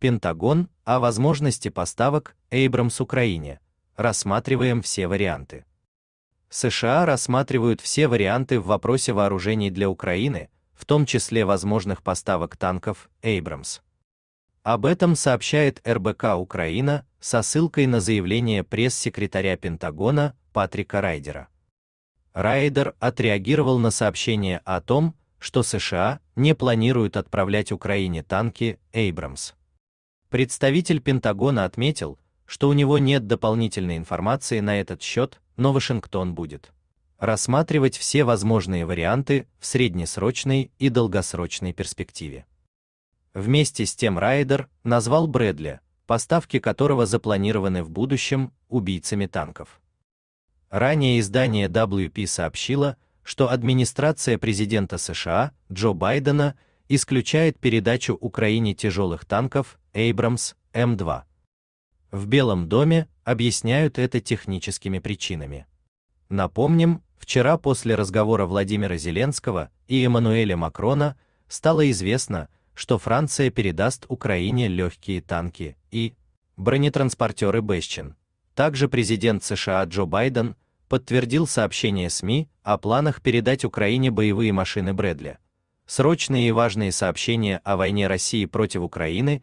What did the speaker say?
Пентагон о возможности поставок Эйбрамс Украине. Рассматриваем все варианты. США рассматривают все варианты в вопросе вооружений для Украины, в том числе возможных поставок танков Abrams. Об этом сообщает РБК Украина со ссылкой на заявление пресс-секретаря Пентагона Патрика Райдера. Райдер отреагировал на сообщение о том, что США не планируют отправлять Украине танки Abrams. Представитель Пентагона отметил, что у него нет дополнительной информации на этот счет, но Вашингтон будет рассматривать все возможные варианты в среднесрочной и долгосрочной перспективе. Вместе с тем Райдер назвал Брэдли, поставки которого запланированы в будущем, убийцами танков. Ранее издание WP сообщило, что администрация президента США Джо Байдена исключает передачу Украине тяжелых танков Abrams М2. В Белом доме объясняют это техническими причинами. Напомним, вчера после разговора Владимира Зеленского и Эммануэля Макрона стало известно, что Франция передаст Украине легкие танки и бронетранспортеры Бэщин. Также президент США Джо Байден подтвердил сообщение СМИ о планах передать Украине боевые машины Брэдли. Срочные и важные сообщения о войне России против Украины